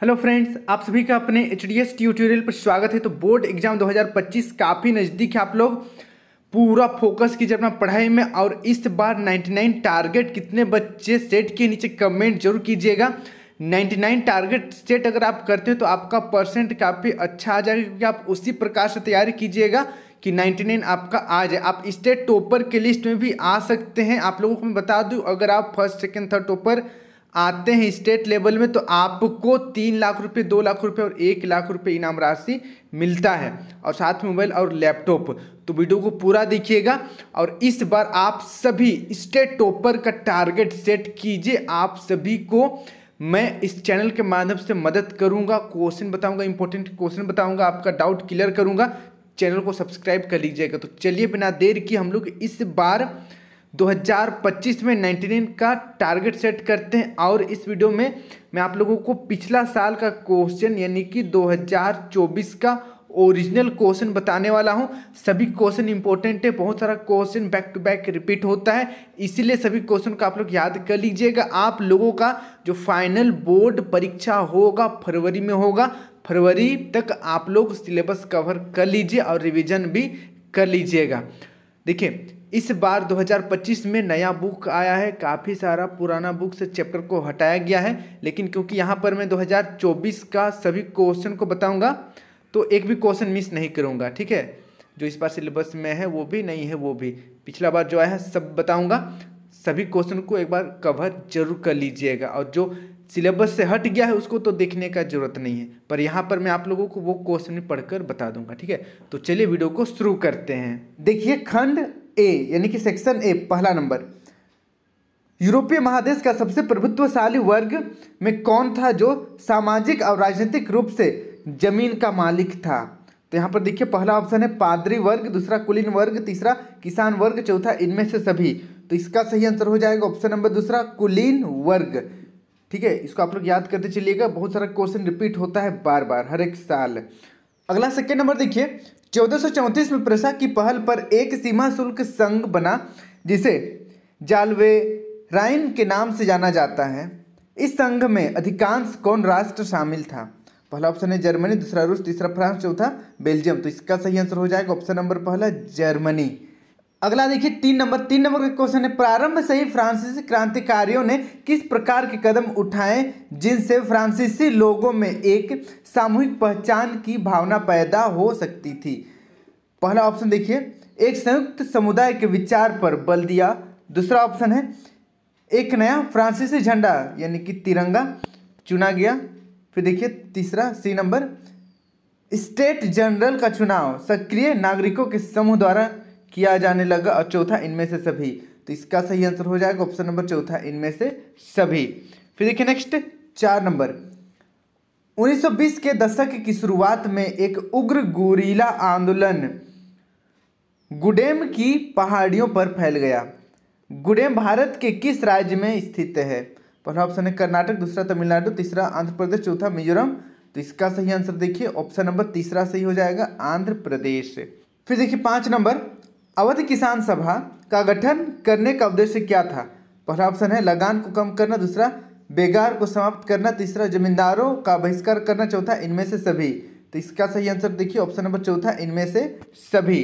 hello friends आप सभी का अपने एच डी एस ट्यूटोरियल पर स्वागत है तो बोर्ड एग्जाम 2025 काफ़ी नज़दीक है आप लोग पूरा फोकस कीजिए अपना पढ़ाई में और इस बार 99 टारगेट कितने बच्चे सेट के नीचे कमेंट जरूर कीजिएगा 99 टारगेट सेट अगर आप करते हो तो आपका परसेंट काफ़ी अच्छा आ जाएगा क्योंकि आप उसी प्रकार से तैयारी कीजिएगा कि 99 आपका आ जाए आप स्टेट टॉपर के लिस्ट में भी आ सकते हैं आप लोगों को मैं बता दूँ अगर आप फर्स्ट सेकेंड थर्ड टॉपर आते हैं स्टेट लेवल में तो आपको तीन लाख रुपये दो लाख रुपये और एक लाख रुपये इनाम राशि मिलता है और साथ में मोबाइल और लैपटॉप तो वीडियो को पूरा देखिएगा और इस बार आप सभी स्टेट टॉपर का टारगेट सेट कीजिए आप सभी को मैं इस चैनल के माध्यम से मदद करूंगा क्वेश्चन बताऊंगा इंपॉर्टेंट क्वेश्चन बताऊंगा आपका डाउट क्लियर करूंगा चैनल को सब्सक्राइब कर लीजिएगा तो चलिए बिना देर की हम लोग इस बार 2025 में 99 का टारगेट सेट करते हैं और इस वीडियो में मैं आप लोगों को पिछला साल का क्वेश्चन यानी कि 2024 का ओरिजिनल क्वेश्चन बताने वाला हूँ सभी क्वेश्चन इंपॉर्टेंट है बहुत सारा question back to back repeat होता है इसीलिए सभी क्वेश्चन को आप लोग याद कर लीजिएगा आप लोगों का जो फाइनल बोर्ड परीक्षा होगा फरवरी में होगा फरवरी तक आप लोग सिलेबस कवर कर लीजिए और रिविज़न भी कर लीजिएगा देखिए इस बार 2025 में नया बुक आया है काफ़ी सारा पुराना बुक से चैप्टर को हटाया गया है लेकिन क्योंकि यहाँ पर मैं 2024 का सभी क्वेश्चन को बताऊँगा तो एक भी क्वेश्चन मिस नहीं करूँगा ठीक है जो इस बार सिलेबस में है वो भी नहीं है वो भी पिछला बार जो आया है सब बताऊँगा सभी क्वेश्चन को एक बार कवर जरूर कर लीजिएगा और जो सिलेबस से हट गया है उसको तो देखने का ज़रूरत नहीं है पर यहाँ पर मैं आप लोगों को वो क्वेश्चन पढ़कर बता दूंगा ठीक है तो चलिए वीडियो को शुरू करते हैं देखिए खंड ए यानी कि सेक्शन ए पहला नंबर यूरोपीय महादेश का सबसे प्रभुत्वशाली वर्ग में कौन था जो सामाजिक और राजनीतिक रूप से जमीन का मालिक था तो यहाँ पर देखिए पहला ऑप्शन है पादरी वर्ग दूसरा कुलीन वर्ग तीसरा किसान वर्ग चौथा इनमें से सभी तो इसका सही आंसर हो जाएगा ऑप्शन नंबर दूसरा कुलीन वर्ग ठीक है इसको आप लोग याद करते चलिएगा बहुत सारा क्वेश्चन रिपीट होता है बार बार हर एक साल अगला सेकेंड नंबर देखिए 1434 में प्रशा की पहल पर एक सीमा शुल्क संघ बना जिसे जालवे राइन के नाम से जाना जाता है इस संघ में अधिकांश कौन राष्ट्र शामिल था पहला ऑप्शन है जर्मनी दूसरा रूस तीसरा फ्रांस चौथा बेल्जियम तो इसका सही आंसर हो जाएगा ऑप्शन नंबर पहला जर्मनी अगला देखिए तीन नंबर तीन नंबर का क्वेश्चन है प्रारंभ से ही फ्रांसीसी क्रांतिकारियों ने किस प्रकार के कदम उठाए जिनसे फ्रांसीसी लोगों में एक सामूहिक पहचान की भावना पैदा हो सकती थी पहला ऑप्शन देखिए एक संयुक्त समुदाय के विचार पर बल दिया दूसरा ऑप्शन है एक नया फ्रांसीसी झंडा यानी कि तिरंगा चुना गया फिर देखिए तीसरा सी नंबर स्टेट जनरल का चुनाव सक्रिय नागरिकों के समूह द्वारा किया जाने लगा और चौथा इनमें से सभी तो इसका सही आंसर हो जाएगा ऑप्शन नंबर चौथा इनमें से सभी फिर देखिए नेक्स्ट चार नंबर 1920 के दशक की शुरुआत में एक उग्र गुरीला आंदोलन गुडेम की पहाड़ियों पर फैल गया गुडेम भारत के किस राज्य में स्थित है पहला ऑप्शन है कर्नाटक दूसरा तमिलनाडु तीसरा आंध्र प्रदेश चौथा मिजोरम तो इसका सही आंसर देखिए ऑप्शन नंबर तीसरा सही हो जाएगा आंध्र प्रदेश फिर देखिए पांच नंबर अवध किसान सभा का गठन करने का उद्देश्य क्या था पहला ऑप्शन है लगान को कम करना दूसरा बेगार को समाप्त करना तीसरा जमींदारों का बहिष्कार करना चौथा इनमें से सभी तो इसका सही आंसर देखिए ऑप्शन नंबर चौथा इनमें से सभी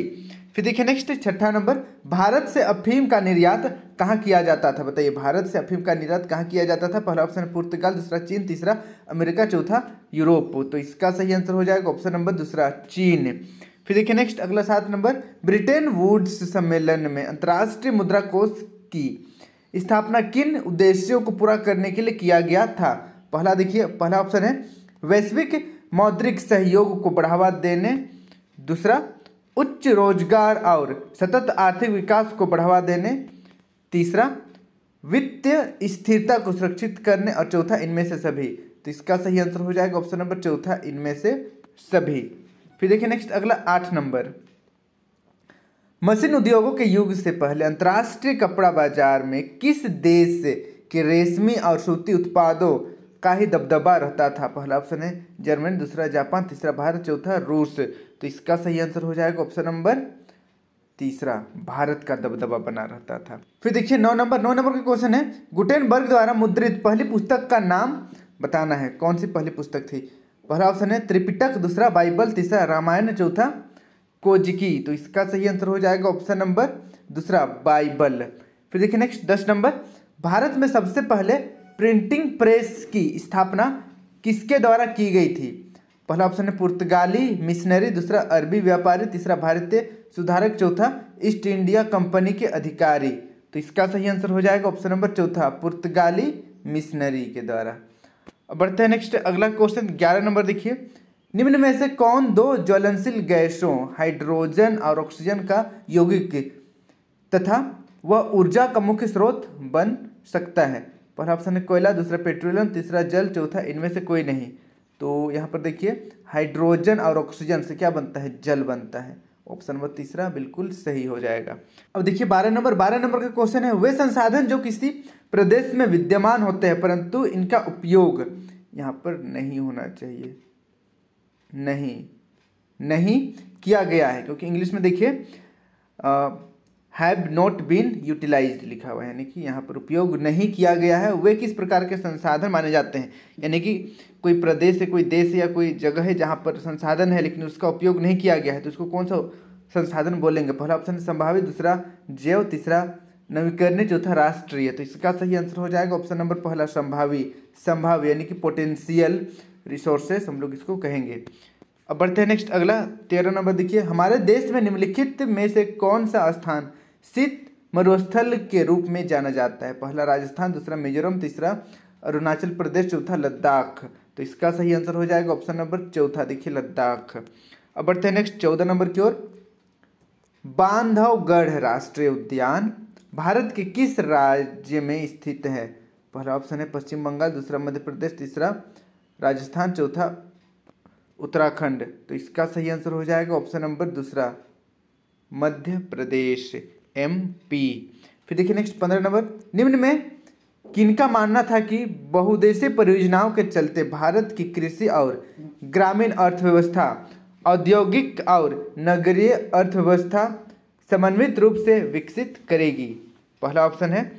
फिर देखिए नेक्स्ट छठा नंबर भारत से अफीम का निर्यात कहाँ किया जाता था बताइए भारत से अफीम का निर्यात कहाँ किया जाता था पहला ऑप्शन पुर्तगाल दूसरा चीन तीसरा अमेरिका चौथा यूरोप तो इसका सही आंसर हो जाएगा ऑप्शन नंबर दूसरा चीन फिर देखिए नेक्स्ट अगला सात नंबर ब्रिटेन वुड्स सम्मेलन में अंतर्राष्ट्रीय मुद्रा कोष की स्थापना किन उद्देश्यों को पूरा करने के लिए किया गया था पहला देखिए पहला ऑप्शन है वैश्विक मौद्रिक सहयोग को बढ़ावा देने दूसरा उच्च रोजगार और सतत आर्थिक विकास को बढ़ावा देने तीसरा वित्तीय स्थिरता को सुरक्षित करने और चौथा इनमें से सभी तो इसका सही आंसर हो जाएगा ऑप्शन नंबर चौथा इनमें से सभी फिर देखिए नेक्स्ट अगला आठ नंबर मशीन उद्योगों के युग से पहले अंतर्राष्ट्रीय कपड़ा बाजार में किस देश के रेशमी और सूती उत्पादों का ही दबदबा रहता था पहला ऑप्शन है जर्मनी दूसरा जापान तीसरा भारत चौथा रूस तो इसका सही आंसर हो जाएगा ऑप्शन नंबर तीसरा भारत का दबदबा बना रहता था फिर देखिए नौ नंबर नौ नंबर का क्वेश्चन है गुटेनबर्ग द्वारा मुद्रित पहली पुस्तक का नाम बताना है कौन सी पहली पुस्तक थी पहला ऑप्शन है त्रिपिटक दूसरा बाइबल तीसरा रामायण चौथा कोजिकी तो इसका सही आंसर हो जाएगा ऑप्शन नंबर दूसरा बाइबल फिर देखिए नेक्स्ट दस नंबर भारत में सबसे पहले प्रिंटिंग प्रेस की स्थापना किसके द्वारा की गई थी पहला ऑप्शन है पुर्तगाली मिशनरी दूसरा अरबी व्यापारी तीसरा भारतीय सुधारक चौथा ईस्ट इंडिया कंपनी के अधिकारी तो इसका सही आंसर हो जाएगा ऑप्शन नंबर चौथा पुर्तगाली मिशनरी के द्वारा बढ़ते हैं नेक्स्ट अगला क्वेश्चन ग्यारह नंबर देखिए निम्न में से कौन दो ज्वलनशील गैसों हाइड्रोजन और ऑक्सीजन का यौगिक तथा वह ऊर्जा का मुख्य स्रोत बन सकता है पहला ऑप्शन है कोयला दूसरा पेट्रोलियम तीसरा जल चौथा इनमें से कोई नहीं तो यहाँ पर देखिए हाइड्रोजन और ऑक्सीजन से क्या बनता है जल बनता है ऑप्शन नंबर तीसरा बिल्कुल सही हो जाएगा अब देखिए बारह नंबर बारह नंबर का क्वेश्चन है वे संसाधन जो किसी प्रदेश में विद्यमान होते हैं परंतु इनका उपयोग यहाँ पर नहीं होना चाहिए नहीं नहीं किया गया है क्योंकि इंग्लिश में देखिए हैव नॉट बीन यूटिलाइज लिखा हुआ है यानी कि यहाँ पर उपयोग नहीं किया गया है वे किस प्रकार के संसाधन माने जाते हैं यानी कि कोई प्रदेश है कोई देश या कोई जगह है जहाँ पर संसाधन है लेकिन उसका उपयोग नहीं किया गया है तो उसको कौन सा संसाधन बोलेंगे पहला ऑप्शन संभावित दूसरा जैव तीसरा नवीकरणीय चौथा राष्ट्रीय तो इसका सही आंसर हो जाएगा ऑप्शन नंबर पहला संभावी संभाव्य यानी कि पोटेंशियल रिसोर्सेस हम लोग इसको कहेंगे अब बढ़ते हैं नेक्स्ट अगला तेरह नंबर देखिए हमारे देश में निम्नलिखित में से कौन सा स्थान शीत मरुस्थल के रूप में जाना जाता है पहला राजस्थान दूसरा मिजोरम तीसरा अरुणाचल प्रदेश चौथा लद्दाख तो इसका सही आंसर हो जाएगा ऑप्शन नंबर चौथा देखिए लद्दाख अब बढ़ते हैं नेक्स्ट चौदह नंबर की ओर बांधवगढ़ राष्ट्रीय उद्यान भारत के किस राज्य में स्थित है पहला ऑप्शन है पश्चिम बंगाल दूसरा मध्य प्रदेश तीसरा राजस्थान चौथा उत्तराखंड तो इसका सही आंसर हो जाएगा ऑप्शन नंबर दूसरा मध्य प्रदेश एम पी फिर देखिए नेक्स्ट पंद्रह नंबर निम्न में किनका मानना था कि बहुदेशीय परियोजनाओं के चलते भारत की कृषि और ग्रामीण अर्थव्यवस्था औद्योगिक और नगरीय अर्थव्यवस्था समन्वित रूप से विकसित करेगी पहला ऑप्शन है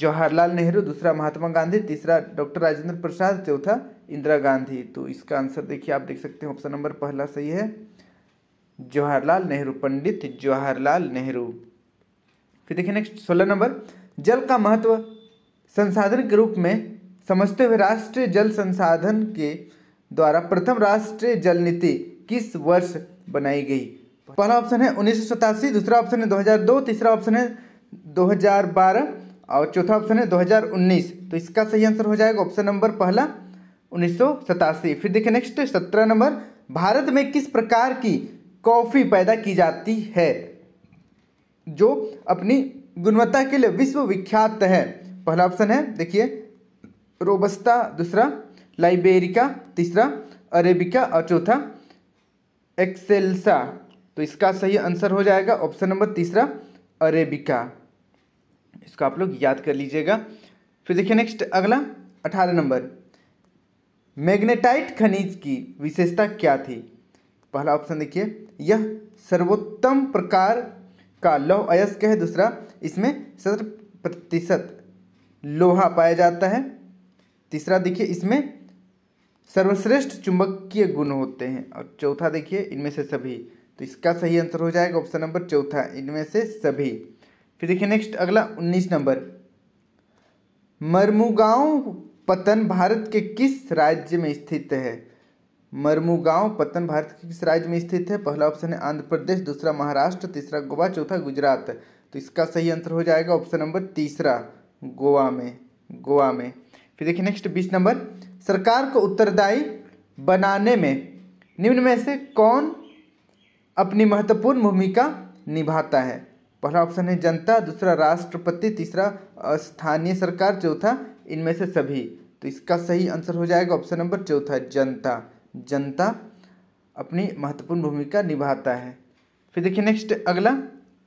जवाहरलाल नेहरू दूसरा महात्मा गांधी तीसरा डॉक्टर राजेंद्र प्रसाद चौथा इंदिरा गांधी तो इसका आंसर देखिए आप देख सकते हैं ऑप्शन नंबर पहला सही है जवाहरलाल नेहरू पंडित जवाहरलाल नेहरू फिर देखिए नेक्स्ट सोलह नंबर जल का महत्व संसाधन के रूप में समझते हुए राष्ट्रीय जल संसाधन के द्वारा प्रथम राष्ट्रीय जल नीति किस वर्ष बनाई गई पहला ऑप्शन है उन्नीस दूसरा ऑप्शन है 2002 तीसरा ऑप्शन है 2012 और चौथा ऑप्शन है 2019 तो इसका सही आंसर हो जाएगा ऑप्शन नंबर पहला उन्नीस फिर देखिए नेक्स्ट सत्रह नंबर भारत में किस प्रकार की कॉफ़ी पैदा की जाती है जो अपनी गुणवत्ता के लिए विश्वविख्यात है पहला ऑप्शन है देखिए रोबस्ता दूसरा लाइबेरिका तीसरा अरेबिका और चौथा एक्सेल्सा तो इसका सही आंसर हो जाएगा ऑप्शन नंबर तीसरा अरेबिका इसको आप लोग याद कर लीजिएगा फिर देखिए नेक्स्ट अगला अठारह नंबर मैग्नेटाइट खनिज की विशेषता क्या थी पहला ऑप्शन देखिए यह सर्वोत्तम प्रकार का लौह अयस्क है दूसरा इसमें सत्तर प्रतिशत लोहा पाया जाता है तीसरा देखिए इसमें सर्वश्रेष्ठ चुंबकीय गुण होते हैं और चौथा देखिए इनमें से सभी तो इसका सही आंसर हो जाएगा ऑप्शन नंबर चौथा इनमें से सभी फिर देखिए नेक्स्ट अगला उन्नीस नंबर मरमुगांव पतन भारत के किस राज्य में स्थित है मरमुगांव पतन भारत के किस राज्य में स्थित है पहला ऑप्शन है आंध्र प्रदेश दूसरा महाराष्ट्र तीसरा गोवा चौथा गुजरात तो इसका सही आंसर हो जाएगा ऑप्शन नंबर तीसरा गोवा में गोवा में फिर देखिए नेक्स्ट बीस नंबर सरकार को उत्तरदायी बनाने में निम्न में से कौन अपनी महत्वपूर्ण भूमिका निभाता है पहला ऑप्शन है जनता दूसरा राष्ट्रपति तीसरा स्थानीय सरकार चौथा इनमें से सभी तो इसका सही आंसर हो जाएगा ऑप्शन नंबर चौथा जनता जनता अपनी महत्वपूर्ण भूमिका निभाता है फिर देखिए नेक्स्ट अगला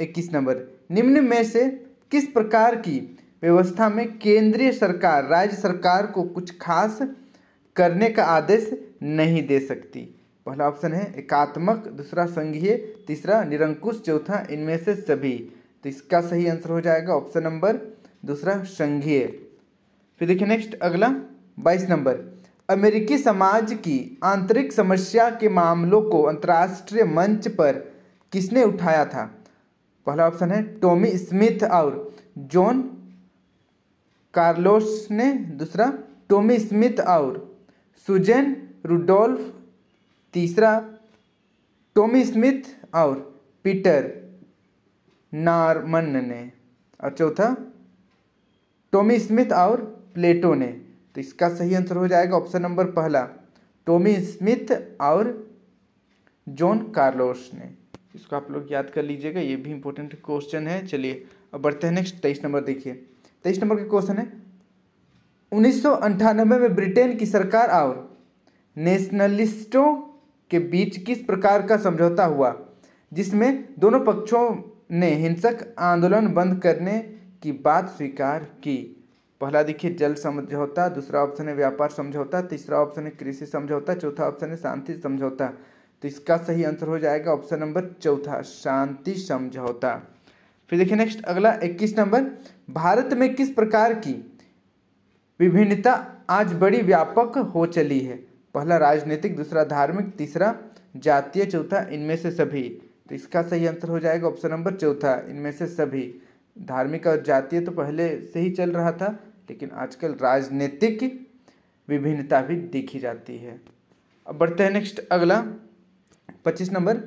इक्कीस नंबर निम्न में से किस प्रकार की व्यवस्था में केंद्रीय सरकार राज्य सरकार को कुछ खास करने का आदेश नहीं दे सकती पहला ऑप्शन है एकात्मक दूसरा संघीय तीसरा निरंकुश चौथा इनमें से सभी तो इसका सही आंसर हो जाएगा ऑप्शन नंबर दूसरा संघीय फिर देखिए नेक्स्ट अगला बाईस नंबर अमेरिकी समाज की आंतरिक समस्या के मामलों को अंतर्राष्ट्रीय मंच पर किसने उठाया था पहला ऑप्शन है टॉमी स्मिथ और जॉन कार्लोस ने दूसरा टॉमी स्मिथ और सुजेन रुडोल्फ तीसरा टॉमी स्मिथ और पीटर नारमन ने और चौथा टॉमी स्मिथ और प्लेटो ने तो इसका सही आंसर हो जाएगा ऑप्शन नंबर पहला टोमी स्मिथ और जॉन कार्लोस ने इसको आप लोग याद कर लीजिएगा ये भी इंपॉर्टेंट क्वेश्चन है चलिए अब बढ़ते हैं नेक्स्ट तेईस नंबर देखिए तेईस नंबर का क्वेश्चन है उन्नीस में ब्रिटेन की सरकार और नेशनलिस्टों के बीच किस प्रकार का समझौता हुआ जिसमें दोनों पक्षों ने हिंसक आंदोलन बंद करने की बात स्वीकार की पहला देखिए जल समझौता दूसरा ऑप्शन है व्यापार समझौता तीसरा ऑप्शन है कृषि समझौता चौथा ऑप्शन है शांति समझौता तो इसका सही आंसर हो जाएगा ऑप्शन नंबर चौथा शांति समझौता फिर देखिए नेक्स्ट अगला इक्कीस नंबर भारत में किस प्रकार की विभिन्नता आज बड़ी व्यापक हो चली है पहला राजनीतिक दूसरा धार्मिक तीसरा जातीय चौथा इनमें से सभी तो इसका सही आंसर हो जाएगा ऑप्शन नंबर चौथा इनमें से सभी धार्मिक और जातीय तो पहले से ही चल रहा था लेकिन आजकल राजनीतिक विभिन्नता भी देखी जाती है अब बढ़ते हैं नेक्स्ट अगला पच्चीस नंबर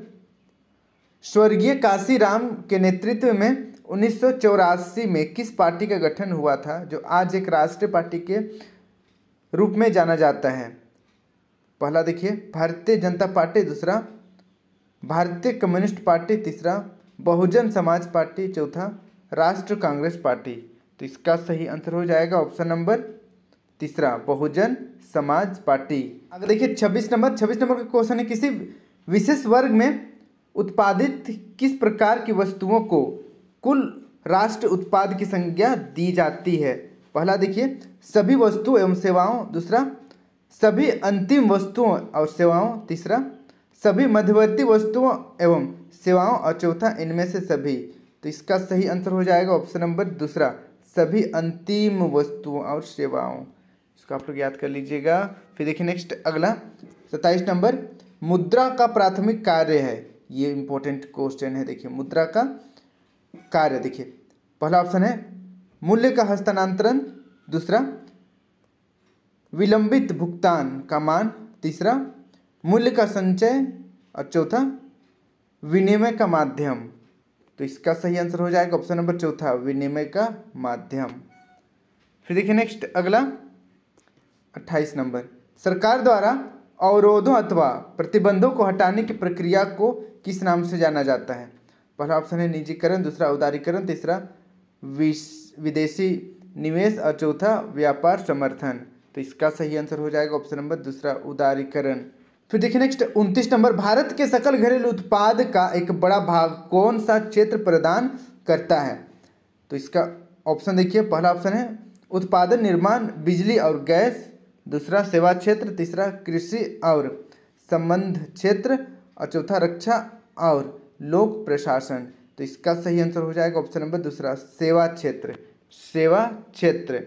स्वर्गीय काशी राम के नेतृत्व में उन्नीस में किस पार्टी का गठन हुआ था जो आज एक राष्ट्रीय पार्टी के रूप में जाना जाता है पहला देखिए भारतीय जनता पार्टी दूसरा भारतीय कम्युनिस्ट पार्टी तीसरा बहुजन समाज पार्टी चौथा राष्ट्र कांग्रेस पार्टी तो इसका सही आंसर हो जाएगा ऑप्शन नंबर तीसरा बहुजन समाज पार्टी अगर देखिए छब्बीस नंबर छब्बीस नंबर का क्वेश्चन है किसी विशेष वर्ग में उत्पादित किस प्रकार की वस्तुओं को कुल राष्ट्र उत्पाद की संज्ञा दी जाती है पहला देखिए सभी वस्तु एवं सेवाओं दूसरा सभी अंतिम वस्तुओं और सेवाओं तीसरा सभी मध्यवर्ती वस्तुओं एवं सेवाओं और चौथा इनमें से सभी तो इसका सही आंसर हो जाएगा ऑप्शन नंबर दूसरा सभी अंतिम वस्तुओं और सेवाओं इसको आप लोग याद कर लीजिएगा फिर देखिए नेक्स्ट अगला सत्ताईस नंबर मुद्रा का प्राथमिक कार्य है ये इंपॉर्टेंट क्वेश्चन है देखिए मुद्रा का कार्य देखिए पहला ऑप्शन है मूल्य का हस्तांतरण दूसरा विलंबित भुगतान का मान तीसरा मूल्य का संचय और चौथा विनिमय का माध्यम तो इसका सही आंसर हो जाएगा ऑप्शन नंबर चौथा विनिमय का माध्यम फिर देखिए नेक्स्ट अगला अट्ठाईस नंबर सरकार द्वारा अवरोधों अथवा प्रतिबंधों को हटाने की प्रक्रिया को किस नाम से जाना जाता है पहला ऑप्शन है निजीकरण दूसरा उदारीकरण तीसरा विदेशी निवेश और चौथा व्यापार समर्थन तो इसका सही आंसर हो जाएगा ऑप्शन नंबर दूसरा उदारीकरण फिर देखिए नेक्स्ट उनतीस नंबर भारत के सकल घरेलू उत्पाद का एक बड़ा भाग कौन सा क्षेत्र प्रदान करता है तो इसका ऑप्शन देखिए पहला ऑप्शन है उत्पादन निर्माण बिजली और गैस दूसरा सेवा क्षेत्र तीसरा कृषि और संबंध क्षेत्र और चौथा रक्षा और लोक प्रशासन तो इसका सही आंसर हो जाएगा ऑप्शन नंबर दूसरा सेवा क्षेत्र सेवा क्षेत्र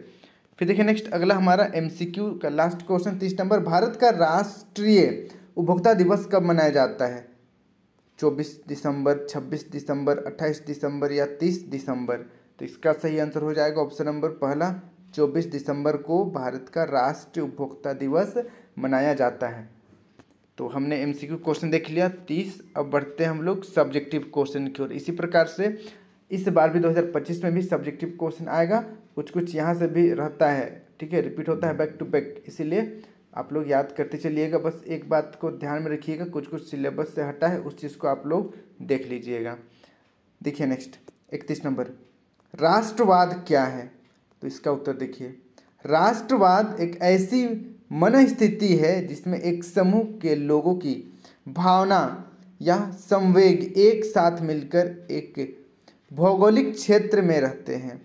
फिर देखिए नेक्स्ट अगला हमारा एमसीक्यू का लास्ट क्वेश्चन तीस नंबर भारत का राष्ट्रीय उपभोक्ता दिवस कब मनाया जाता है चौबीस दिसंबर छब्बीस दिसंबर अट्ठाईस दिसंबर या तीस दिसंबर तो इसका सही आंसर हो जाएगा ऑप्शन नंबर पहला चौबीस दिसंबर को भारत का राष्ट्रीय उपभोक्ता दिवस मनाया जाता है तो हमने एम सी क्वेश्चन देख लिया तीस अब बढ़ते हैं हम लोग सब्जेक्टिव क्वेश्चन की ओर इसी प्रकार से इस बार भी 2025 में भी सब्जेक्टिव क्वेश्चन आएगा कुछ कुछ यहाँ से भी रहता है ठीक है रिपीट होता है बैक टू बैक इसीलिए आप लोग याद करते चलिएगा बस एक बात को ध्यान में रखिएगा कुछ कुछ सिलेबस से हटा है उस चीज़ को आप लोग देख लीजिएगा देखिए नेक्स्ट इकतीस नंबर राष्ट्रवाद क्या है तो इसका उत्तर देखिए राष्ट्रवाद एक ऐसी मन स्थिति है जिसमें एक समूह के लोगों की भावना या संवेग एक साथ मिलकर एक भौगोलिक क्षेत्र में रहते हैं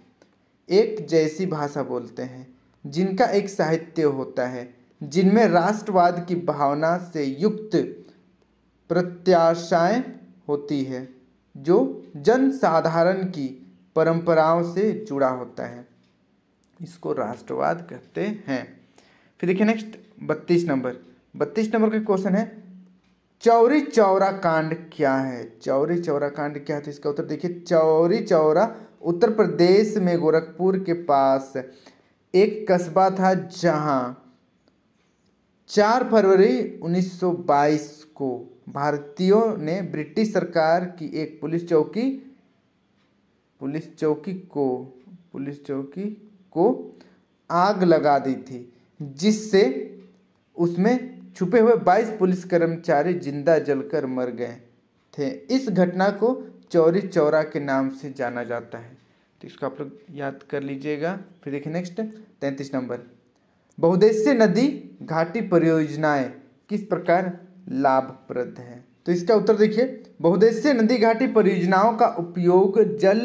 एक जैसी भाषा बोलते हैं जिनका एक साहित्य होता है जिनमें राष्ट्रवाद की भावना से युक्त प्रत्याशाएं होती है जो जन साधारण की परंपराओं से जुड़ा होता है इसको राष्ट्रवाद कहते हैं फिर देखिए नेक्स्ट बत्तीस नंबर बत्तीस नंबर का क्वेश्चन है चौरी चौरा कांड क्या है चौरी चौरा कांड क्या है तो इसका उत्तर देखिए चौरी चौरा उत्तर प्रदेश में गोरखपुर के पास एक कस्बा था जहां चार फरवरी 1922 को भारतीयों ने ब्रिटिश सरकार की एक पुलिस चौकी पुलिस चौकी को पुलिस चौकी को आग लगा दी थी जिससे उसमें छुपे हुए 22 पुलिस कर्मचारी जिंदा जलकर मर गए थे इस घटना को चौरी चौरा के नाम से जाना जाता है तो इसको आप लोग याद कर लीजिएगा फिर देखिए नेक्स्ट तैंतीस नंबर बहुद्देश्य नदी घाटी परियोजनाएं किस प्रकार लाभप्रद है तो इसका उत्तर देखिए बहुद्देश्य नदी घाटी परियोजनाओं का उपयोग जल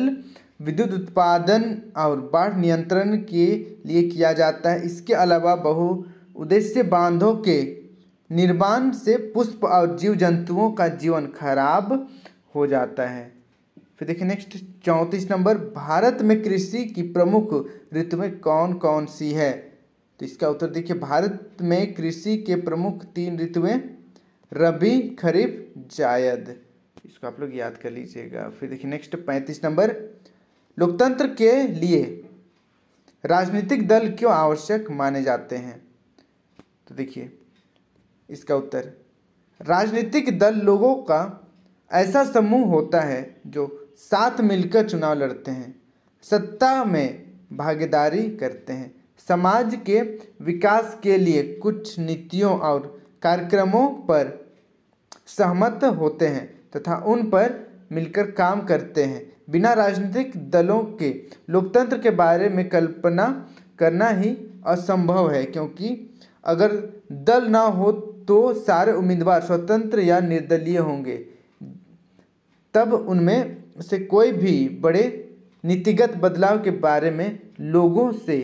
विद्युत उत्पादन और बाढ़ नियंत्रण के लिए किया जाता है इसके अलावा बहुउद्देश्य बांधों के निर्माण से पुष्प और जीव जंतुओं का जीवन खराब हो जाता है फिर देखिए नेक्स्ट चौंतीस नंबर भारत में कृषि की प्रमुख ऋतुएं कौन कौन सी है तो इसका उत्तर देखिए भारत में कृषि के प्रमुख तीन ऋतुएं रबी खरीफ जायद इसको आप लोग याद कर लीजिएगा फिर देखिए नेक्स्ट पैंतीस नंबर लोकतंत्र के लिए राजनीतिक दल क्यों आवश्यक माने जाते हैं तो देखिए इसका उत्तर राजनीतिक दल लोगों का ऐसा समूह होता है जो साथ मिलकर चुनाव लड़ते हैं सत्ता में भागीदारी करते हैं समाज के विकास के लिए कुछ नीतियों और कार्यक्रमों पर सहमत होते हैं तथा उन पर मिलकर काम करते हैं बिना राजनीतिक दलों के लोकतंत्र के बारे में कल्पना करना ही असंभव है क्योंकि अगर दल ना हो तो सारे उम्मीदवार स्वतंत्र या निर्दलीय होंगे तब उनमें से कोई भी बड़े नीतिगत बदलाव के बारे में लोगों से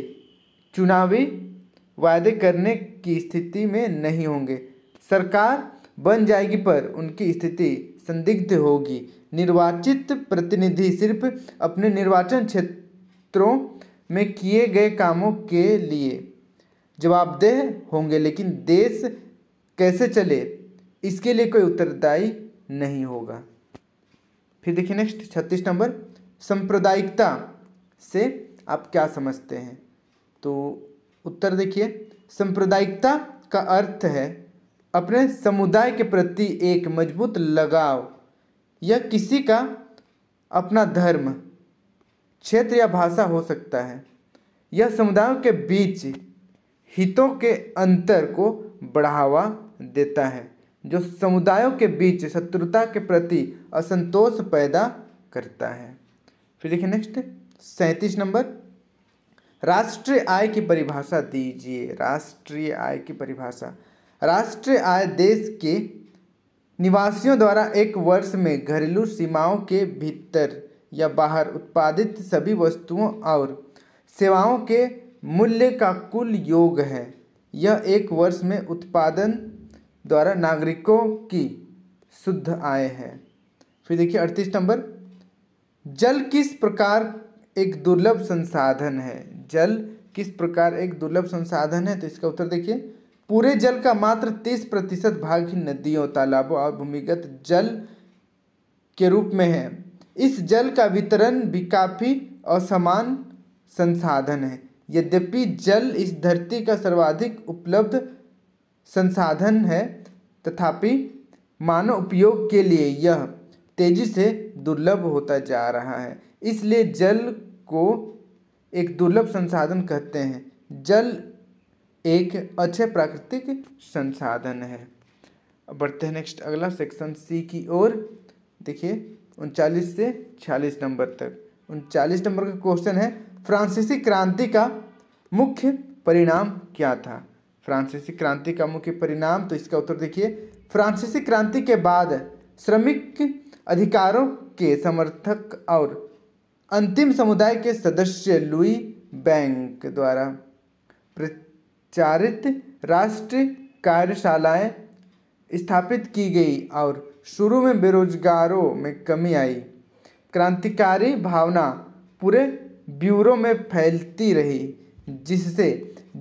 चुनावी वायदे करने की स्थिति में नहीं होंगे सरकार बन जाएगी पर उनकी स्थिति संदिग्ध होगी निर्वाचित प्रतिनिधि सिर्फ अपने निर्वाचन क्षेत्रों में किए गए कामों के लिए जवाबदेह होंगे लेकिन देश कैसे चले इसके लिए कोई उत्तरदायी नहीं होगा फिर देखिए नेक्स्ट छत्तीस नंबर सांप्रदायिकता से आप क्या समझते हैं तो उत्तर देखिए सांप्रदायिकता का अर्थ है अपने समुदाय के प्रति एक मजबूत लगाव या किसी का अपना धर्म क्षेत्र या भाषा हो सकता है यह समुदायों के बीच हितों के अंतर को बढ़ावा देता है जो समुदायों के बीच शत्रुता के प्रति असंतोष पैदा करता है फिर देखिए नेक्स्ट सैंतीस नंबर राष्ट्रीय आय की परिभाषा दीजिए राष्ट्रीय आय की परिभाषा राष्ट्रीय आय देश के निवासियों द्वारा एक वर्ष में घरेलू सीमाओं के भीतर या बाहर उत्पादित सभी वस्तुओं और सेवाओं के मूल्य का कुल योग है यह एक वर्ष में उत्पादन द्वारा नागरिकों की शुद्ध आय है फिर देखिए अड़तीस नंबर जल किस प्रकार एक दुर्लभ संसाधन है जल किस प्रकार एक दुर्लभ संसाधन है तो इसका उत्तर देखिए पूरे जल का मात्र तीस प्रतिशत भाग ही नदियों तालाबों और भूमिगत जल के रूप में है इस जल का वितरण भी काफ़ी असमान संसाधन है यद्यपि जल इस धरती का सर्वाधिक उपलब्ध संसाधन है तथापि मानव उपयोग के लिए यह तेजी से दुर्लभ होता जा रहा है इसलिए जल को एक दुर्लभ संसाधन कहते हैं जल एक अच्छे प्राकृतिक संसाधन है बढ़ते हैं नेक्स्ट अगला सेक्शन सी की ओर देखिए उनचालीस से छियालीस नंबर तक उनचालीस नंबर का क्वेश्चन है फ्रांसीसी क्रांति का मुख्य परिणाम क्या था फ्रांसीसी क्रांति का मुख्य परिणाम तो इसका उत्तर देखिए फ्रांसीसी क्रांति के बाद श्रमिक अधिकारों के समर्थक और अंतिम समुदाय के सदस्य लुई बैंक द्वारा प्रचारित राष्ट्र कार्यशालाएं स्थापित की गई और शुरू में बेरोजगारों में कमी आई क्रांतिकारी भावना पूरे ब्यूरो में फैलती रही जिससे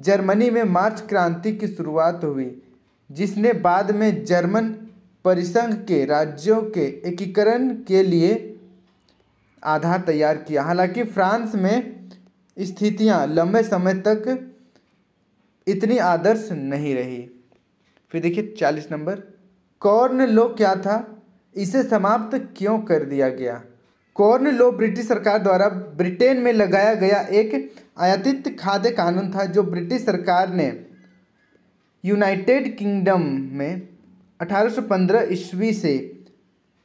जर्मनी में मार्च क्रांति की शुरुआत हुई जिसने बाद में जर्मन परिसंघ के राज्यों के एकीकरण के लिए आधार तैयार किया हालांकि फ्रांस में स्थितियां लंबे समय तक इतनी आदर्श नहीं रही फिर देखिए चालीस नंबर कॉर्न लो क्या था इसे समाप्त क्यों कर दिया गया कॉर्न लो ब्रिटिश सरकार द्वारा ब्रिटेन में लगाया गया एक आयातित खाद्य कानून था जो ब्रिटिश सरकार ने यूनाइटेड किंगडम में 1815 ईस्वी से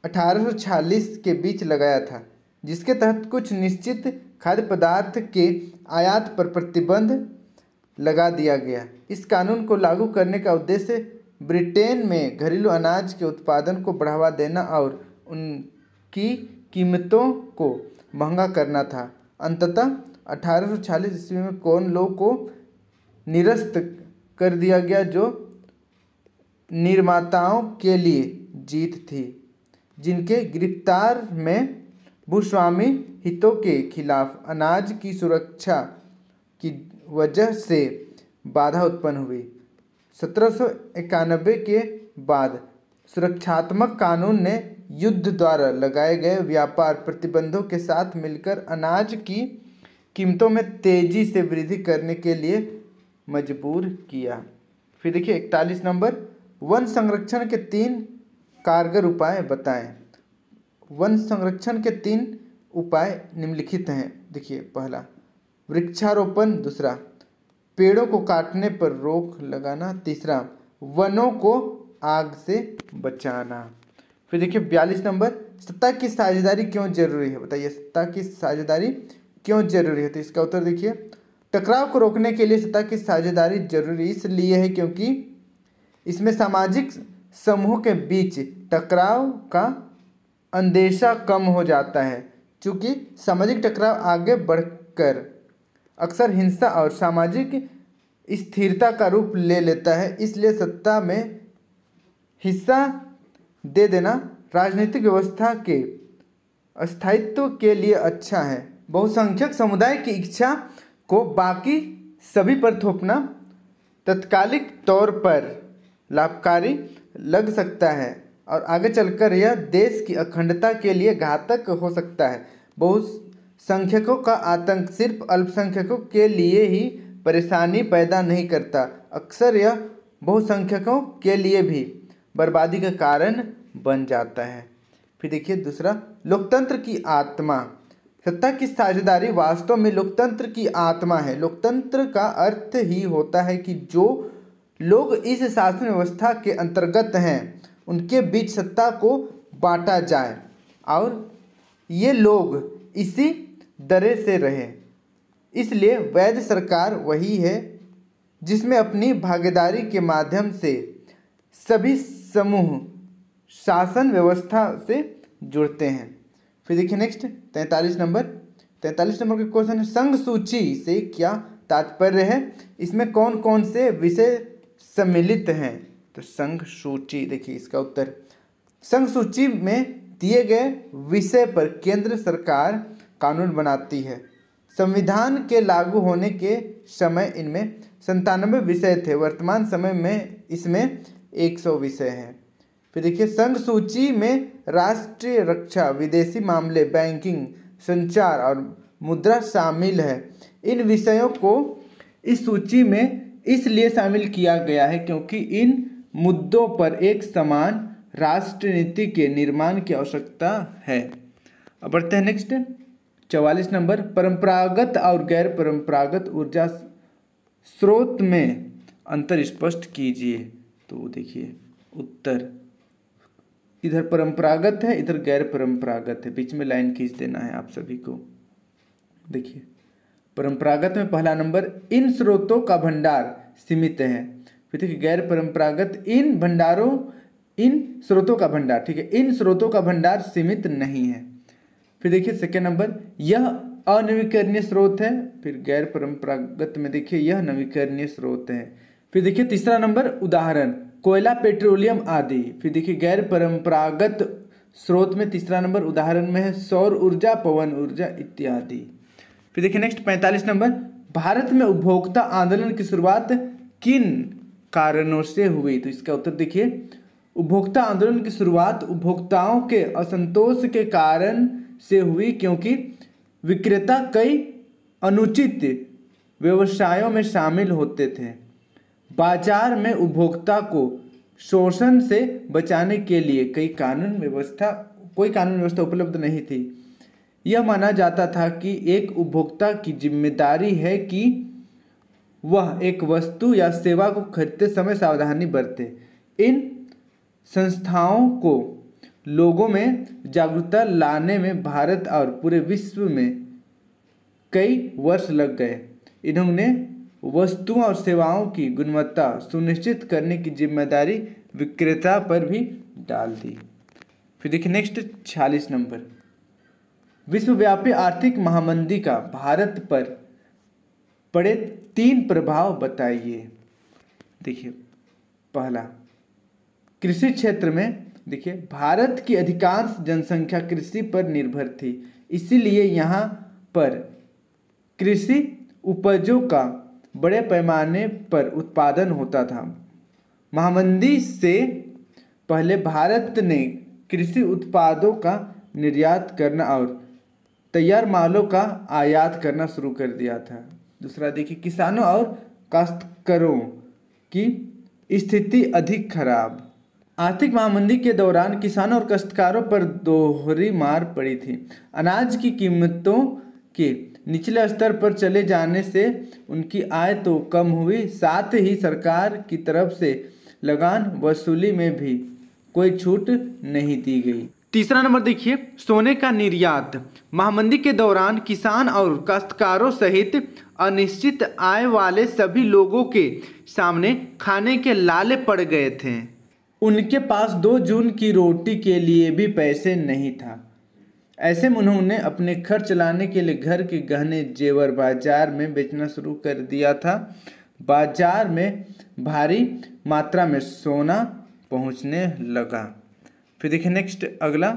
1846 के बीच लगाया था जिसके तहत कुछ निश्चित खाद्य पदार्थ के आयात पर प्रतिबंध लगा दिया गया इस कानून को लागू करने का उद्देश्य ब्रिटेन में घरेलू अनाज के उत्पादन को बढ़ावा देना और उनकी कीमतों को महंगा करना था अंततः अठारह सौ ईस्वी में कौन लोग को निरस्त कर दिया गया जो निर्माताओं के लिए जीत थी जिनके गिरफ्तार में भूस्वामी हितों के खिलाफ अनाज की सुरक्षा की वजह से बाधा उत्पन्न हुई सत्रह के बाद सुरक्षात्मक कानून ने युद्ध द्वारा लगाए गए व्यापार प्रतिबंधों के साथ मिलकर अनाज की कीमतों में तेज़ी से वृद्धि करने के लिए मजबूर किया फिर देखिए इकतालीस नंबर वन संरक्षण के तीन कारगर उपाय बताएं वन संरक्षण के तीन उपाय निम्नलिखित हैं देखिए पहला वृक्षारोपण दूसरा पेड़ों को काटने पर रोक लगाना तीसरा वनों को आग से बचाना फिर देखिए बयालीस नंबर सत्ता की साझेदारी क्यों जरूरी है बताइए सत्ता की साझेदारी क्यों जरूरी है तो इसका उत्तर देखिए टकराव को रोकने के लिए सत्ता की साझेदारी जरूरी इसलिए है क्योंकि इसमें सामाजिक समूह के बीच टकराव का अंदेशा कम हो जाता है चूँकि सामाजिक टकराव आगे बढ़कर अक्सर हिंसा और सामाजिक स्थिरता का रूप ले लेता है इसलिए सत्ता में हिस्सा दे देना राजनीतिक व्यवस्था के अस्थायित्व के लिए अच्छा है बहुसंख्यक समुदाय की इच्छा को बाकी सभी पर थोपना तत्कालिक तौर पर लाभकारी लग सकता है और आगे चलकर यह देश की अखंडता के लिए घातक हो सकता है बहुसंख्यकों का आतंक सिर्फ अल्पसंख्यकों के लिए ही परेशानी पैदा नहीं करता अक्सर यह बहुसंख्यकों के लिए भी बर्बादी का कारण बन जाता है फिर देखिए दूसरा लोकतंत्र की आत्मा सत्ता की साझेदारी वास्तव में लोकतंत्र की आत्मा है लोकतंत्र का अर्थ ही होता है कि जो लोग इस शासन व्यवस्था के अंतर्गत हैं उनके बीच सत्ता को बांटा जाए और ये लोग इसी दरे से रहे इसलिए वैध सरकार वही है जिसमें अपनी भागीदारी के माध्यम से सभी समूह शासन व्यवस्था से जुड़ते हैं फिर देखिए नेक्स्ट तैंतालीस नंबर तैंतालीस नंबर के क्वेश्चन है संघ सूची से क्या तात्पर्य है इसमें कौन कौन से विषय सम्मिलित हैं तो संघ सूची देखिए इसका उत्तर संघ सूची में दिए गए विषय पर केंद्र सरकार कानून बनाती है संविधान के लागू होने के समय इनमें संतानवे विषय थे वर्तमान समय में इसमें 100 विषय हैं फिर देखिए संघ सूची में राष्ट्रीय रक्षा विदेशी मामले बैंकिंग संचार और मुद्रा शामिल है इन विषयों को इस सूची में इसलिए शामिल किया गया है क्योंकि इन मुद्दों पर एक समान राष्ट्र नीति के निर्माण की आवश्यकता है अब बढ़ते हैं नेक्स्ट चवालीस नंबर परंपरागत और गैर परंपरागत ऊर्जा स्रोत में अंतर स्पष्ट कीजिए तो देखिए उत्तर इधर परंपरागत है इधर गैर परंपरागत है बीच में लाइन खींच देना है आप सभी को देखिए परंपरागत में पहला नंबर इन स्रोतों का भंडार सीमित है फिर देखिए गैर परंपरागत इन भंडारों इन स्रोतों का भंडार ठीक है इन स्रोतों का भंडार सीमित नहीं है फिर देखिए सेकेंड नंबर यह अनवीकरणीय स्रोत है फिर गैर परंपरागत में देखिए यह नवीकरणीय स्रोत है फिर देखिए तीसरा नंबर उदाहरण कोयला पेट्रोलियम आदि फिर देखिए गैर परंपरागत स्रोत में तीसरा नंबर उदाहरण में है सौर ऊर्जा पवन ऊर्जा इत्यादि फिर देखिए नेक्स्ट पैंतालीस नंबर भारत में उपभोक्ता आंदोलन की शुरुआत किन कारणों से हुई तो इसका उत्तर देखिए उपभोक्ता आंदोलन की शुरुआत उपभोक्ताओं के असंतोष के कारण से हुई क्योंकि विक्रेता कई अनुचित व्यवसायों में शामिल होते थे बाजार में उपभोक्ता को शोषण से बचाने के लिए कई कानून व्यवस्था कोई कानून व्यवस्था उपलब्ध नहीं थी यह माना जाता था कि एक उपभोक्ता की जिम्मेदारी है कि वह एक वस्तु या सेवा को खरीदते समय सावधानी बरते इन संस्थाओं को लोगों में जागरूकता लाने में भारत और पूरे विश्व में कई वर्ष लग गए इन्होंने वस्तुओं और सेवाओं की गुणवत्ता सुनिश्चित करने की जिम्मेदारी विक्रेता पर भी डाल दी फिर देखिए नेक्स्ट छियालीस नंबर विश्वव्यापी आर्थिक महामंदी का भारत पर पड़े तीन प्रभाव बताइए देखिए पहला कृषि क्षेत्र में देखिए भारत की अधिकांश जनसंख्या कृषि पर निर्भर थी इसीलिए यहाँ पर कृषि उपजों का बड़े पैमाने पर उत्पादन होता था महामंदी से पहले भारत ने कृषि उत्पादों का निर्यात करना और तैयार मालों का आयात करना शुरू कर दिया था दूसरा देखिए किसानों और काश्तकरों की स्थिति अधिक खराब आर्थिक महामंदी के दौरान किसानों और काश्तकारों पर दोहरी मार पड़ी थी अनाज की कीमतों के निचले स्तर पर चले जाने से उनकी आय तो कम हुई साथ ही सरकार की तरफ से लगान वसूली में भी कोई छूट नहीं दी गई तीसरा नंबर देखिए सोने का निर्यात महामंदी के दौरान किसान और काश्तकारों सहित अनिश्चित आय वाले सभी लोगों के सामने खाने के लाले पड़ गए थे उनके पास दो जून की रोटी के लिए भी पैसे नहीं था ऐसे में उन्होंने अपने खर्च चलाने के लिए घर के गहने जेवर बाजार में बेचना शुरू कर दिया था बाजार में भारी मात्रा में सोना पहुंचने लगा फिर देखिए नेक्स्ट अगला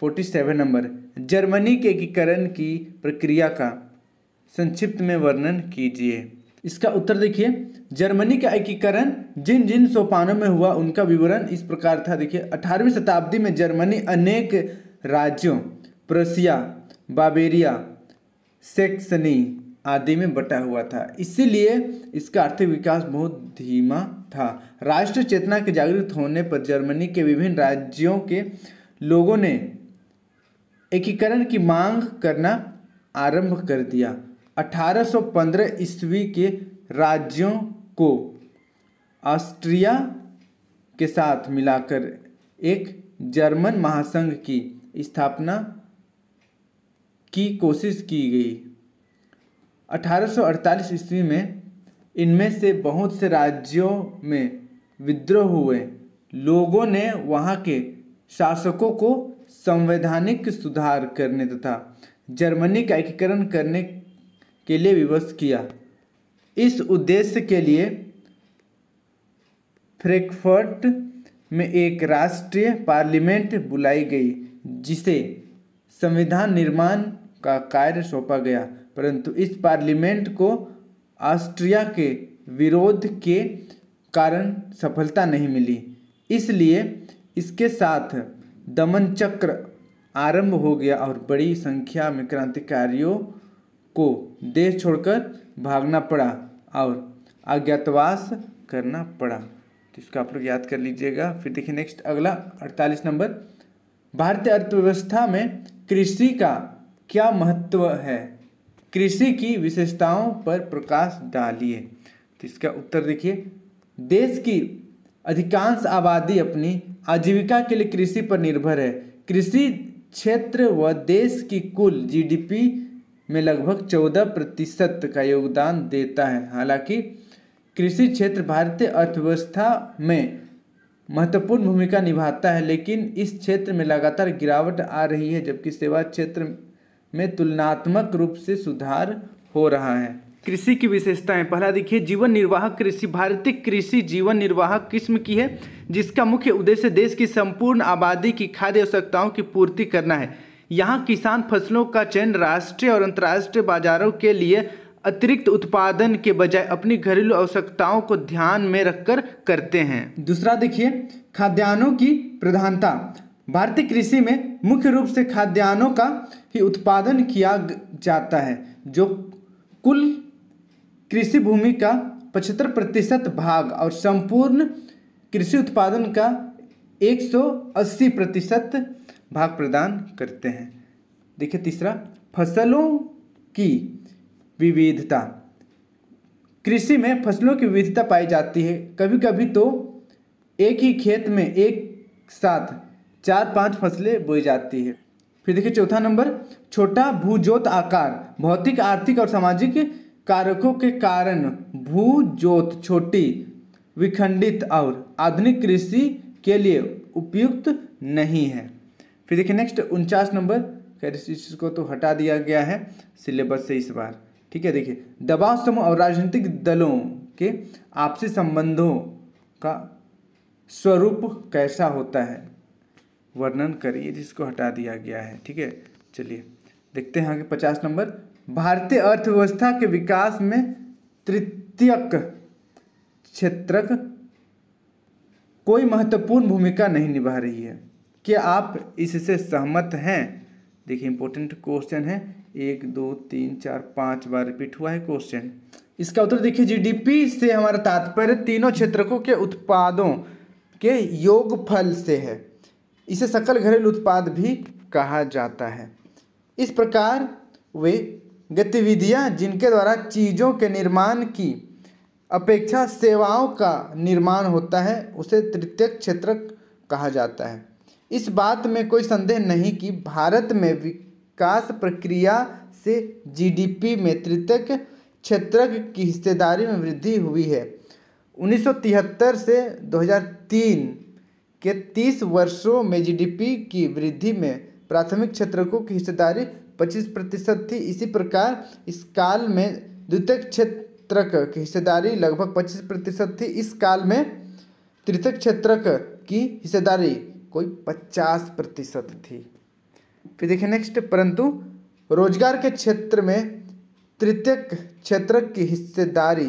फोर्टी सेवन नंबर जर्मनी के एकीकरण की प्रक्रिया का संक्षिप्त में वर्णन कीजिए इसका उत्तर देखिए जर्मनी का एकीकरण जिन जिन सोपानों में हुआ उनका विवरण इस प्रकार था देखिए अठारहवीं शताब्दी में जर्मनी अनेक राज्यों प्रसिया बाबेरिया सेक्सनी आदि में बटा हुआ था इसीलिए इसका आर्थिक विकास बहुत धीमा था राष्ट्र चेतना के जागृत होने पर जर्मनी के विभिन्न राज्यों के लोगों ने एकीकरण की मांग करना आरंभ कर दिया 1815 ईस्वी के राज्यों को ऑस्ट्रिया के साथ मिलाकर एक जर्मन महासंघ की स्थापना की कोशिश की गई 1848 ईस्वी में इनमें से बहुत से राज्यों में विद्रोह हुए लोगों ने वहाँ के शासकों को संवैधानिक सुधार करने तथा जर्मनी का एकीकरण करने के लिए विवश किया इस उद्देश्य के लिए फ्रैंकफर्ट में एक राष्ट्रीय पार्लियामेंट बुलाई गई जिसे संविधान निर्माण का कार्य सौंपा गया परंतु इस पार्लियामेंट को ऑस्ट्रिया के विरोध के कारण सफलता नहीं मिली इसलिए इसके साथ दमन चक्र आरंभ हो गया और बड़ी संख्या में क्रांतिकारियों को देश छोड़कर भागना पड़ा और अज्ञातवास करना पड़ा तो इसको आप लोग याद कर लीजिएगा फिर देखिए नेक्स्ट अगला अड़तालीस नंबर भारतीय अर्थव्यवस्था में कृषि का क्या महत्व है कृषि की विशेषताओं पर प्रकाश डालिए तो इसका उत्तर देखिए देश की अधिकांश आबादी अपनी आजीविका के लिए कृषि पर निर्भर है कृषि क्षेत्र व देश की कुल जीडीपी में लगभग चौदह प्रतिशत का योगदान देता है हालांकि कृषि क्षेत्र भारतीय अर्थव्यवस्था में महत्वपूर्ण भूमिका निभाता है लेकिन इस क्षेत्र में लगातार गिरावट आ रही है जबकि सेवा क्षेत्र में तुलनात्मक रूप से सुधार हो रहा है कृषि की विशेषताएं पहला देखिए जीवन निर्वाह कृषि भारतीय कृषि जीवन निर्वाह किस्म की है जिसका मुख्य उद्देश्य देश की संपूर्ण आबादी की खाद्य आवश्यकताओं की पूर्ति करना है यहाँ किसान फसलों का चयन राष्ट्रीय और अंतर्राष्ट्रीय बाजारों के लिए अतिरिक्त उत्पादन के बजाय अपनी घरेलू आवश्यकताओं को ध्यान में रखकर करते हैं दूसरा देखिए खाद्यान्नों की प्रधानता भारतीय कृषि में मुख्य रूप से खाद्यान्नों का ही उत्पादन किया जाता है जो कुल कृषि भूमि का पचहत्तर प्रतिशत भाग और संपूर्ण कृषि उत्पादन का 180 प्रतिशत भाग प्रदान करते हैं देखिए तीसरा फसलों की विविधता कृषि में फसलों की विविधता पाई जाती है कभी कभी तो एक ही खेत में एक साथ चार पांच फसलें बोई जाती है फिर देखिए चौथा नंबर छोटा भूजोत आकार भौतिक आर्थिक और सामाजिक कारकों के कारण भूजोत छोटी विखंडित और आधुनिक कृषि के लिए उपयुक्त नहीं है फिर देखिए नेक्स्ट उनचास नंबर खैर इसको तो हटा दिया गया है सिलेबस से इस बार ठीक है देखिए दबाव समूह और राजनीतिक दलों के आपसी संबंधों का स्वरूप कैसा होता है वर्णन करिए जिसको हटा दिया गया है ठीक है चलिए देखते हैं आगे पचास नंबर भारतीय अर्थव्यवस्था के विकास में तृतीयक क्षेत्रक कोई महत्वपूर्ण भूमिका नहीं निभा रही है क्या आप इससे सहमत हैं देखिए इंपॉर्टेंट क्वेश्चन है एक दो तीन चार पाँच बार रिपीट हुआ है क्वेश्चन इसका उत्तर देखिए जीडीपी से हमारा तात्पर्य तीनों क्षेत्रकों के उत्पादों के योगफल से है इसे सकल घरेलू उत्पाद भी कहा जाता है इस प्रकार वे गतिविधियां जिनके द्वारा चीज़ों के निर्माण की अपेक्षा सेवाओं का निर्माण होता है उसे तृतीय क्षेत्र कहा जाता है इस बात में कोई संदेह नहीं कि भारत में विकास प्रक्रिया से जीडीपी में तृतीय क्षेत्र की हिस्सेदारी में वृद्धि हुई है 1973 से 2003 के 30 वर्षों में जीडीपी की वृद्धि में प्राथमिक क्षेत्रकों की हिस्सेदारी 25 प्रतिशत थी इसी प्रकार इस काल में द्वितीय क्षेत्र की हिस्सेदारी लगभग 25 प्रतिशत थी इस काल में तृतीय क्षेत्र की हिस्सेदारी कोई 50 प्रतिशत थी फिर देखिए नेक्स्ट परंतु रोजगार के क्षेत्र में तृतीय क्षेत्र की हिस्सेदारी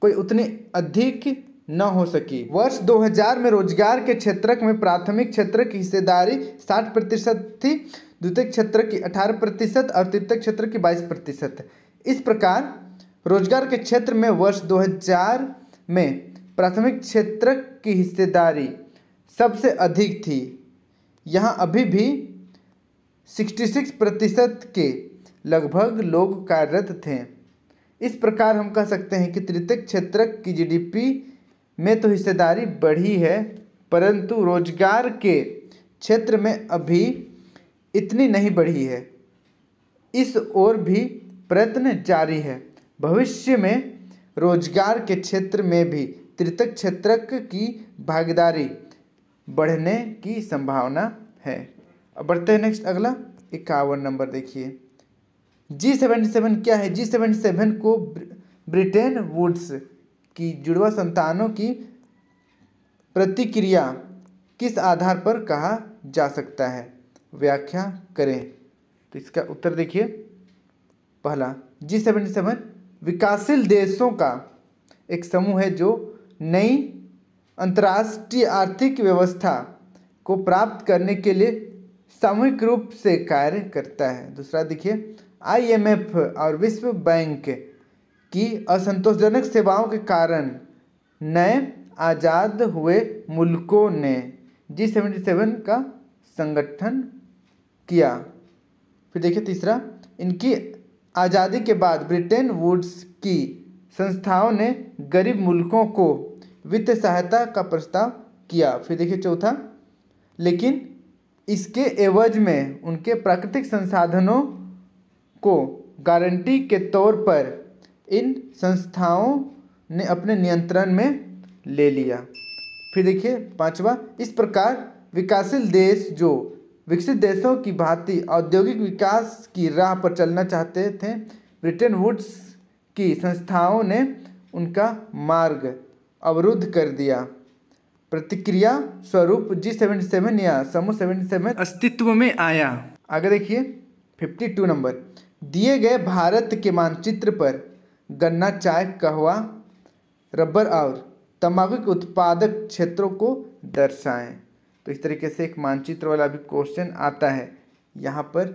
कोई उतनी अधिक न हो सकी वर्ष 2000 में रोजगार के क्षेत्र में प्राथमिक क्षेत्र की हिस्सेदारी 60 प्रतिशत थी द्वितीय क्षेत्र की 18 प्रतिशत और तृतीय क्षेत्र की 22 प्रतिशत इस प्रकार रोजगार के क्षेत्र में वर्ष 2000 में प्राथमिक क्षेत्र की हिस्सेदारी सबसे अधिक थी यहाँ अभी भी 66 प्रतिशत के लगभग लोग कार्यरत थे इस प्रकार हम कह सकते हैं कि तृतीय क्षेत्र की जीडीपी में तो हिस्सेदारी बढ़ी है परंतु रोजगार के क्षेत्र में अभी इतनी नहीं बढ़ी है इस ओर भी प्रयत्न जारी है भविष्य में रोजगार के क्षेत्र में भी तृतीय क्षेत्र की भागीदारी बढ़ने की संभावना है अब बढ़ते हैं नेक्स्ट अगला इक्यावन नंबर देखिए जी सेवेंटी सेवन क्या है जी सेवेंटी सेवन को ब्रिटेन वुड्स की जुड़वा संतानों की प्रतिक्रिया किस आधार पर कहा जा सकता है व्याख्या करें तो इसका उत्तर देखिए पहला जी सेवेंटी सेवन विकासशील देशों का एक समूह है जो नई अंतर्राष्ट्रीय आर्थिक व्यवस्था को प्राप्त करने के लिए सामूहिक रूप से कार्य करता है दूसरा देखिए आईएमएफ और विश्व बैंक की असंतोषजनक सेवाओं के कारण नए आज़ाद हुए मुल्कों ने जी सेवेंटी सेवन का संगठन किया फिर देखिए तीसरा इनकी आज़ादी के बाद ब्रिटेन वुड्स की संस्थाओं ने गरीब मुल्कों को वित्त सहायता का प्रस्ताव किया फिर देखिए चौथा लेकिन इसके एवज में उनके प्राकृतिक संसाधनों को गारंटी के तौर पर इन संस्थाओं ने अपने नियंत्रण में ले लिया फिर देखिए पांचवा इस प्रकार विकासशील देश जो विकसित देशों की भांति औद्योगिक विकास की राह पर चलना चाहते थे ब्रिटेन वुड्स की संस्थाओं ने उनका मार्ग अवरुद्ध कर दिया प्रतिक्रिया स्वरूप जी सेवेंटी सेवन या समूह सेवेंटी सेवन अस्तित्व में आया आगे देखिए फिफ्टी टू नंबर दिए गए भारत के मानचित्र पर गन्ना चाय कहवा रबर और तंबाकू के उत्पादक क्षेत्रों को दर्शाएं तो इस तरीके से एक मानचित्र वाला भी क्वेश्चन आता है यहाँ पर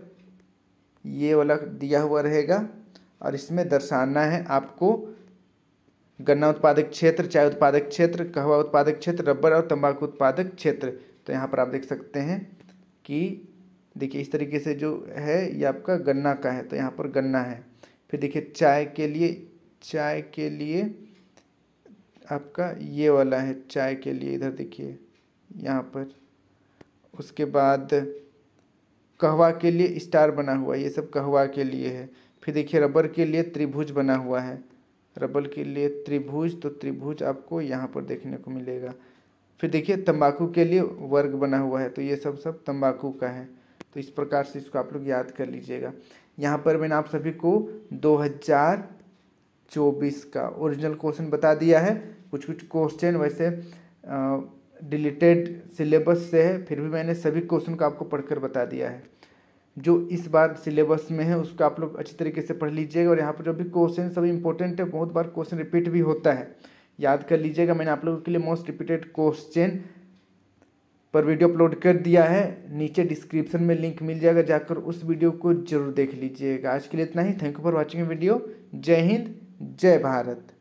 ये वाला दिया हुआ रहेगा और इसमें दर्शाना है आपको गन्ना उत्पादक क्षेत्र चाय उत्पादक क्षेत्र कहवा उत्पादक क्षेत्र रबर और तंबाकू उत्पादक क्षेत्र तो यहाँ पर आप देख सकते हैं कि देखिए इस तरीके से जो है ये आपका गन्ना का है तो यहाँ पर गन्ना है फिर देखिए चाय के लिए चाय के लिए आपका ये वाला है चाय के लिए इधर देखिए यहाँ पर उसके बाद कहवा के लिए स्टार बना हुआ ये सब कहवा के लिए है फिर देखिए रबर के लिए त्रिभुज बना हुआ है रबल के लिए त्रिभुज तो त्रिभुज आपको यहाँ पर देखने को मिलेगा फिर देखिए तंबाकू के लिए वर्ग बना हुआ है तो ये सब सब तंबाकू का है तो इस प्रकार से इसको आप लोग याद कर लीजिएगा यहाँ पर मैंने आप सभी को 2024 का ओरिजिनल क्वेश्चन बता दिया है कुछ कुछ क्वेश्चन वैसे डिलीटेड सिलेबस से है फिर भी मैंने सभी क्वेश्चन को आपको पढ़कर बता दिया है जो इस बार सिलेबस में है उसको आप लोग अच्छी तरीके से पढ़ लीजिएगा और यहाँ पर जो भी क्वेश्चन सब इंपॉर्टेंट है बहुत बार क्वेश्चन रिपीट भी होता है याद कर लीजिएगा मैंने आप लोगों के लिए मोस्ट रिपीटेड क्वेश्चन पर वीडियो अपलोड कर दिया है नीचे डिस्क्रिप्शन में लिंक मिल जाएगा जाकर उस वीडियो को जरूर देख लीजिएगा आज के लिए इतना ही thank you for watching video जय हिंद जय भारत